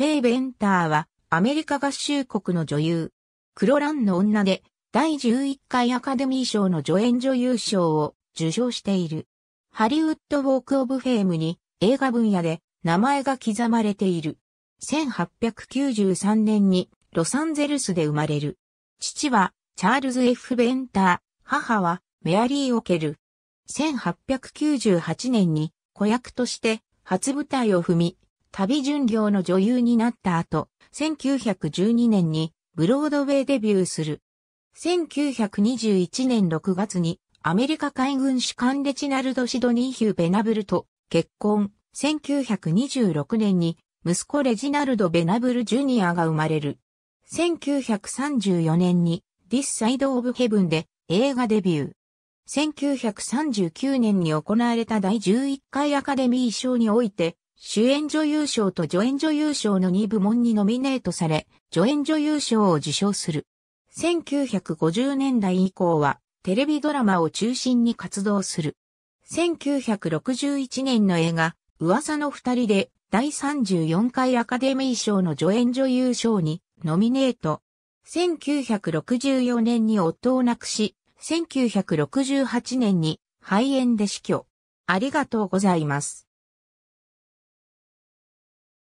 フェイ・ベンターはアメリカ合衆国の女優。クロランの女で第11回アカデミー賞の助演女優賞を受賞している。ハリウッド・ウォーク・オブ・フェームに映画分野で名前が刻まれている。1893年にロサンゼルスで生まれる。父はチャールズ・ F・ ベンター、母はメアリー・オケル。1898年に子役として初舞台を踏み、旅巡業の女優になった後、1912年にブロードウェイデビューする。1921年6月にアメリカ海軍士官レチナルド・シドニー・ヒュー・ベナブルと結婚。1926年に息子レジナルド・ベナブル・ジュニアが生まれる。1934年に This Side of Heaven で映画デビュー。1939年に行われた第11回アカデミー賞において主演女優賞と助演女優賞の2部門にノミネートされ、助演女優賞を受賞する。1950年代以降は、テレビドラマを中心に活動する。1961年の映画、噂の二人で、第34回アカデミー賞の助演女優賞に、ノミネート。1964年に夫を亡くし、1968年に肺炎で死去。ありがとうございます。